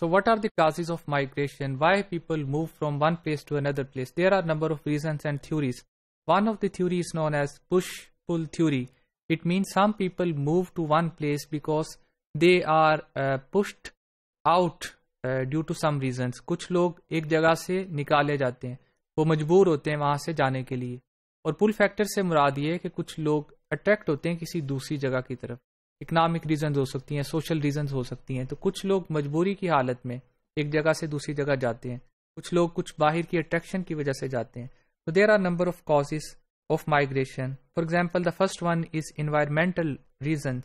So what are the causes of migration? Why people move from one place to another place? There are number of reasons and theories. One of the theory is known as push-pull theory. It means some people move to one place because they are uh, pushed out uh, due to some reasons कुछ लोग एक जगह से निकाले जाते हैं वो मजबूर होते हैं वहां से जाने के लिए और पुल फैक्टर से मुराद ये कि कुछ लोग अट्रैक्ट होते हैं किसी दूसरी जगह की तरफ इकनॉमिक रीजन हो सकती हैं सोशल रीजन हो सकती हैं तो कुछ लोग मजबूरी की हालत में एक जगह से दूसरी जगह जाते हैं कुछ लोग कुछ बाहर की अट्रैक्शन की वजह से जाते हैं तो there are number of causes of migration for example the first one is environmental reason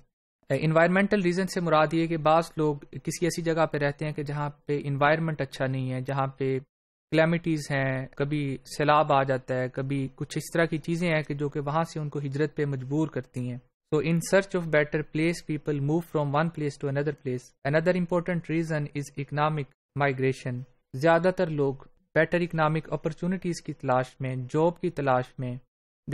environmental reason से मुराद ये कि बास लोग किसी ऐसी जगह पे रहते हैं कि जहाँ पे इन्वायरमेंट अच्छा नहीं है जहाँ पे क्लैमिटीज हैं कभी सैलाब आ जाता है कभी कुछ इस तरह की चीज़ें हैं कि जो कि वहाँ से उनको हिजरत पे मजबूर करती हैं So in search of better place, people move from one place to another place. Another important reason is economic migration. ज़्यादातर लोग बेटर इकनॉमिक अपॉर्चुनिटीज़ की तलाश में जॉब की तलाश में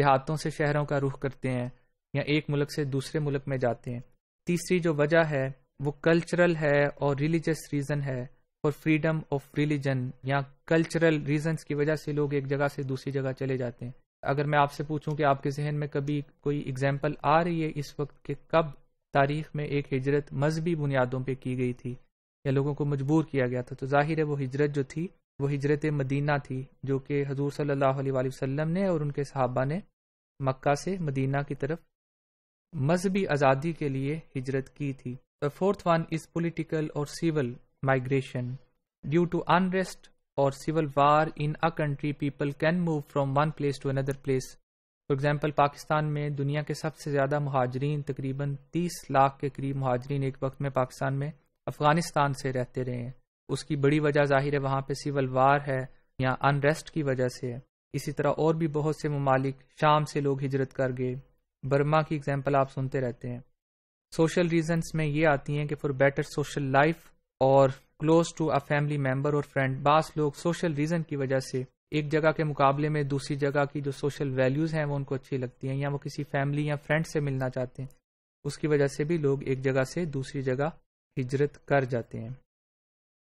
देहातों से शहरों का रुख करते हैं या एक मुल्क से दूसरे मुल्क में जाते हैं तीसरी जो वजह है वो कल्चरल है और रिलीजियस रीज़न है फॉर फ्रीडम ऑफ रिलीजन या कल्चरल रीजंस की वजह से लोग एक जगह से दूसरी जगह चले जाते हैं अगर मैं आपसे पूछूं कि आपके जहन में कभी कोई एग्जाम्पल आ रही है इस वक्त के कब तारीख में एक हिजरत मजहबी बुनियादों पर की गई थी या लोगों को मजबूर किया गया था तो जाहिर है वो हिजरत जो थी वो हिजरत मदीना थी जो कि हजूर सल्लल्लाहु अलैहि वसल्लम ने और उनके सहाबा ने मक्का से मदीना की तरफ मजहबी आज़ादी के लिए हिजरत की थी फोर्थ वन इज़ पोलिटिकल और civil migration due to unrest or civil war in a country, people can move from one place to another place. For example Pakistan में दुनिया के सबसे ज़्यादा महाजरीन तकरीबन 30 लाख के करीब महाजरीन एक वक्त में पाकिस्तान में अफ़गानिस्तान से रहते रहे हैं उसकी बड़ी वजह जाहिर है वहाँ पे सिविल वार है या अनरेस्ट की वजह से है इसी तरह और भी बहुत से ममालिक शाम से लोग हिजरत कर गए बर्मा की एग्जाम्पल आप सुनते रहते हैं सोशल रीजन्स में ये आती हैं कि फॉर बेटर सोशल लाइफ और close to a family member और फ्रेंड बास लोग सोशल रीजन की वजह से एक जगह के मुकाबले में दूसरी जगह की जो सोशल वैल्यूज हैं वो उनको अच्छी लगती हैं या वो किसी फैमिली या फ्रेंड से मिलना चाहते हैं उसकी वजह से भी लोग एक जगह से दूसरी जगह हिजरत कर जाते हैं